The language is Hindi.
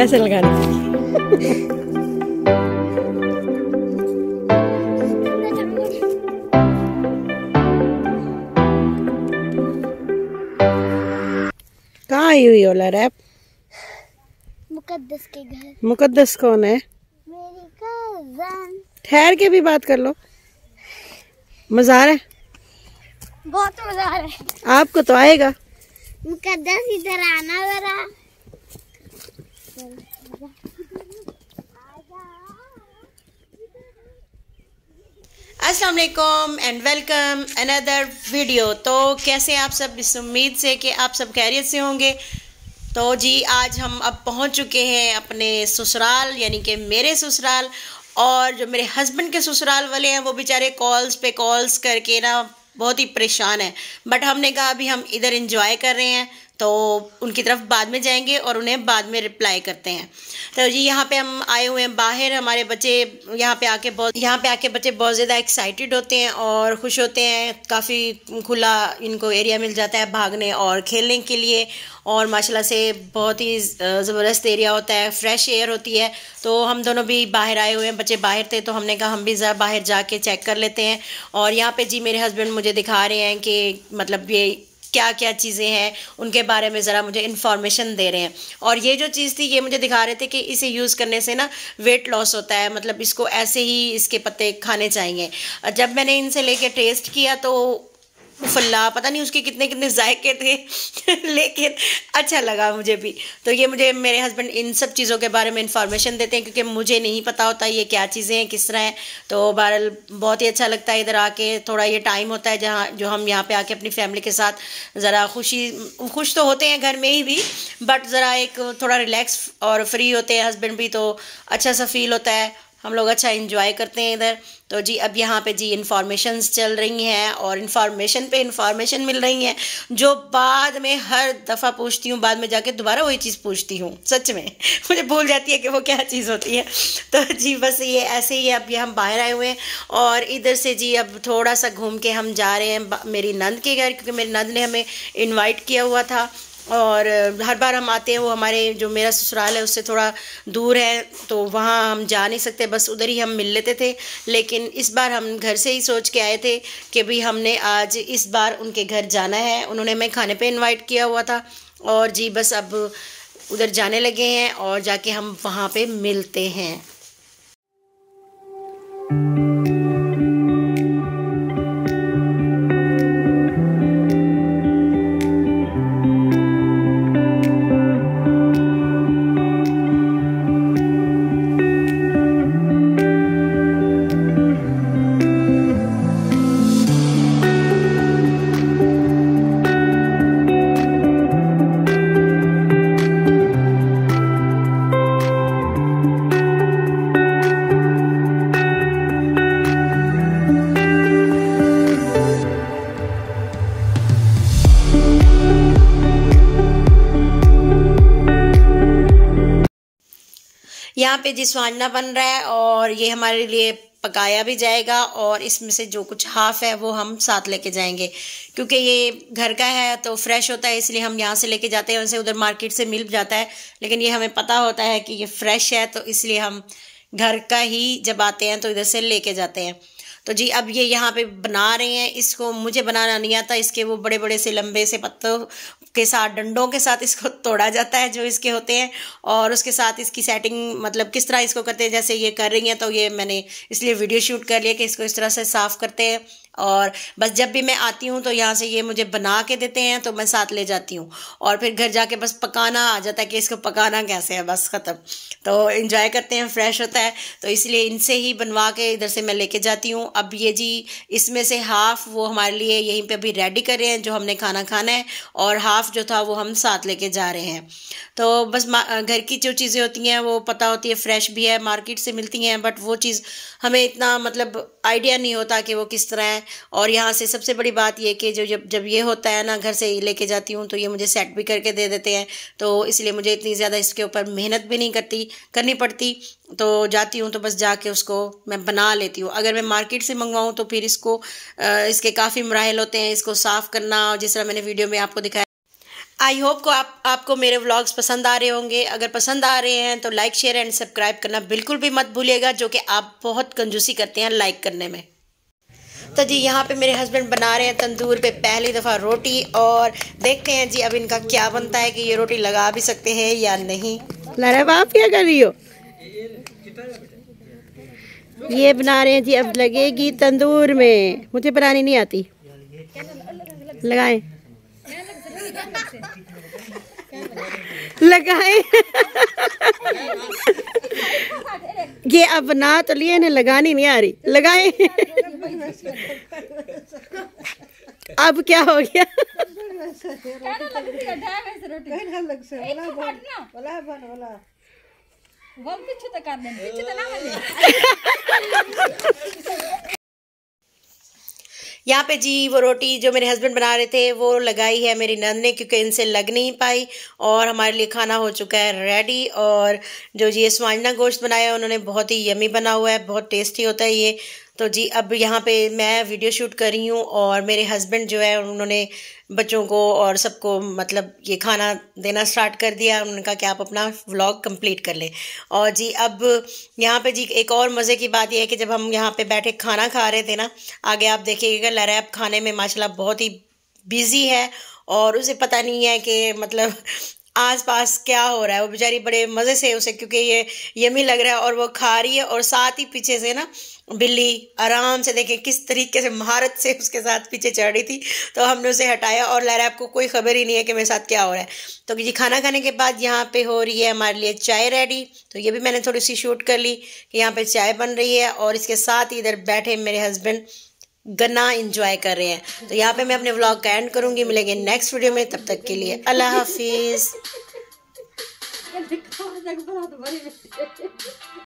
ऐसे लगाने कहाँ आई हुई ओला रैप मुकद्दस के घर मुकद्दस कौन है ठहर के भी बात कर लो मजार है बहुत मजार है आपको तो आएगा मुकद्दस इधर आना जरा असलकम एंड वेलकम अनदर वीडियो तो कैसे आप सब इस उम्मीद से कि आप सब खैरियत से होंगे तो जी आज हम अब पहुंच चुके हैं अपने ससुराल यानी कि मेरे ससुराल और जो मेरे हस्बैंड के ससुराल वाले हैं वो बेचारे कॉल्स पे कॉल्स करके ना बहुत ही परेशान है बट हमने कहा अभी हम इधर इंजॉय कर रहे हैं तो उनकी तरफ बाद में जाएंगे और उन्हें बाद में रिप्लाई करते हैं तो जी यहाँ पे हम आए हुए हैं बाहर हमारे बच्चे यहाँ पे आके बहुत यहाँ पे आके बच्चे बहुत ज़्यादा एक्साइटेड होते हैं और खुश होते हैं काफ़ी खुला इनको एरिया मिल जाता है भागने और खेलने के लिए और माशाला से बहुत ही ज़बरदस्त एरिया होता है फ्रेश एयर होती है तो हम दोनों भी बाहर आए हुए हैं बच्चे बाहर थे तो हमने कहा हम भी बाहर जा चेक कर लेते हैं और यहाँ पर जी मेरे हस्बैंड मुझे दिखा रहे हैं कि मतलब ये क्या क्या चीज़ें हैं उनके बारे में ज़रा मुझे इन्फॉर्मेशन दे रहे हैं और ये जो चीज़ थी ये मुझे दिखा रहे थे कि इसे यूज़ करने से ना वेट लॉस होता है मतलब इसको ऐसे ही इसके पत्ते खाने चाहिए जब मैंने इनसे लेके टेस्ट किया तो फल्ला पता नहीं उसके कितने कितने जायके थे लेकिन अच्छा लगा मुझे भी तो ये मुझे मेरे हस्बैंड इन सब चीज़ों के बारे में इंफॉर्मेशन देते हैं क्योंकि मुझे नहीं पता होता ये क्या चीज़ें हैं किस तरह हैं तो बहरल बहुत ही अच्छा लगता है इधर आके थोड़ा ये टाइम होता है जहाँ जो हम यहाँ पे आके अपनी फैमिली के साथ ज़रा खुशी खुश तो होते हैं घर में ही भी बट ज़रा एक थोड़ा रिलैक्स और फ्री होते हैं हस्बैंड भी तो अच्छा सा फील होता है हम लोग अच्छा इन्जॉय करते हैं इधर तो जी अब यहाँ पे जी इन्फॉर्मेशन चल रही हैं और इन्फॉर्मेशन पे इन्फॉर्मेशन मिल रही हैं जो बाद में हर दफ़ा पूछती हूँ बाद में जाके दोबारा वही चीज़ पूछती हूँ सच में मुझे भूल जाती है कि वो क्या चीज़ होती है तो जी बस ये ऐसे ही अब ये हम बाहर आए हुए हैं और इधर से जी अब थोड़ा सा घूम के हम जा रहे हैं मेरी नंद के घर क्योंकि मेरी नंद ने हमें इन्वाइट किया हुआ था और हर बार हम आते हैं वो हमारे जो मेरा ससुराल है उससे थोड़ा दूर है तो वहाँ हम जा नहीं सकते बस उधर ही हम मिल लेते थे लेकिन इस बार हम घर से ही सोच के आए थे कि भाई हमने आज इस बार उनके घर जाना है उन्होंने हमें खाने पे इनवाइट किया हुआ था और जी बस अब उधर जाने लगे हैं और जाके हम वहाँ पर मिलते हैं यहाँ पे जी सुहाना बन रहा है और ये हमारे लिए पकाया भी जाएगा और इसमें से जो कुछ हाफ है वो हम साथ लेके जाएंगे क्योंकि ये घर का है तो फ्रेश होता है इसलिए हम यहाँ से लेके जाते हैं उनसे उधर मार्केट से मिल जाता है लेकिन ये हमें पता होता है कि ये फ्रेश है तो इसलिए हम घर का ही जब आते हैं तो इधर से लेके जाते हैं तो जी अब ये यहाँ पे बना रहे हैं इसको मुझे बनाना नहीं आता इसके वो बड़े बड़े से लंबे से पत्तों के साथ डंडों के साथ इसको तोड़ा जाता है जो इसके होते हैं और उसके साथ इसकी सेटिंग मतलब किस तरह इसको करते हैं जैसे ये कर रही हैं तो ये मैंने इसलिए वीडियो शूट कर लिया कि इसको इस तरह से साफ़ करते हैं और बस जब भी मैं आती हूँ तो यहाँ से ये मुझे बना के देते हैं तो मैं साथ ले जाती हूँ और फिर घर जाके बस पकाना आ जाता है कि इसको पकाना कैसे है बस ख़त्म तो इन्जॉय करते हैं फ्रेश होता है तो इसलिए इनसे ही बनवा के इधर से मैं लेके जाती हूँ अब ये जी इसमें से हाफ़ वो हमारे लिए यहीं पर अभी रेडी कर रहे हैं जो हमने खाना खाना है और हाफ़ जो था वो हम साथ लेके जा रहे हैं तो बस घर की जो चीज़ें होती हैं वो पता होती है फ्रेश भी है मार्केट से मिलती हैं बट वो चीज़ हमें इतना मतलब आइडिया नहीं होता कि वो किस तरह है और यहाँ से सबसे बड़ी बात यह कि जो जब जब ये होता है ना घर से लेके जाती हूँ तो ये मुझे सेट भी करके दे देते हैं तो इसलिए मुझे इतनी ज़्यादा इसके ऊपर मेहनत भी नहीं करती करनी पड़ती तो जाती हूँ तो बस जाके उसको मैं बना लेती हूँ अगर मैं मार्केट से मंगवाऊँ तो फिर इसको इसके काफ़ी मराहल होते हैं इसको साफ़ करना और जिस तरह मैंने वीडियो में आपको दिखाया आई होप को आप आपको मेरे व्लॉग्स पसंद आ रहे होंगे अगर पसंद आ रहे हैं तो लाइक शेयर एंड सब्सक्राइब करना बिल्कुल भी मत भूलिएगा जो कि आप बहुत कंजूसी करते हैं लाइक करने में तो जी यहाँ पे मेरे हस्बैंड बना रहे हैं तंदूर पे पहली दफ़ा रोटी और देखते हैं जी अब इनका क्या बनता है कि ये रोटी लगा भी सकते हैं या नहीं लड़ा बाप क्या कर रही हो ये बना रहे हैं जी अब लगेगी तंदूर में मुझे बनानी नहीं आती लगाए लगाए ये अब बना तो लिए लगानी नहीं आ रही लगाए अब क्या हो गया तो तो यहाँ पे जी वो रोटी जो मेरे हस्बैंड बना रहे थे वो लगाई है मेरी नंद ने क्योंकि इनसे लग नहीं पाई और हमारे लिए खाना हो चुका है रेडी और जो जी ये स्वाजना गोश्त बनाया है उन्होंने बहुत ही यमी बना हुआ है बहुत टेस्टी होता है ये तो जी अब यहाँ पे मैं वीडियो शूट कर रही हूँ और मेरे हस्बैंड जो है उन्होंने बच्चों को और सबको मतलब ये खाना देना स्टार्ट कर दिया उन्होंने कहा कि आप अपना व्लॉग कंप्लीट कर लें और जी अब यहाँ पे जी एक और मज़े की बात यह है कि जब हम यहाँ पे बैठे खाना खा रहे थे ना आगे आप देखिएगा लरैब खाने में माशाला बहुत ही बिज़ी है और उसे पता नहीं है कि मतलब आस पास क्या हो रहा है वो बेचारी बड़े मज़े से उसे क्योंकि ये यमी लग रहा है और वो खा रही है और साथ ही पीछे से ना बिल्ली आराम से देखें किस तरीके से महारत से उसके साथ पीछे चढ़ रही थी तो हमने उसे हटाया और लहरा आपको कोई खबर ही नहीं है कि मेरे साथ क्या हो रहा है तो जी खाना खाने के बाद यहाँ पे हो रही है हमारे लिए चाय रेडी तो ये भी मैंने थोड़ी सी शूट कर ली कि यहाँ पे चाय बन रही है और इसके साथ ही इधर बैठे मेरे हस्बैंड गन्ना इंजॉय कर रहे हैं तो यहाँ पे मैं अपने व्लॉग का एंड करूँगी मिलेंगे नेक्स्ट वीडियो में तब तक के लिए अल्लाह हाफिज़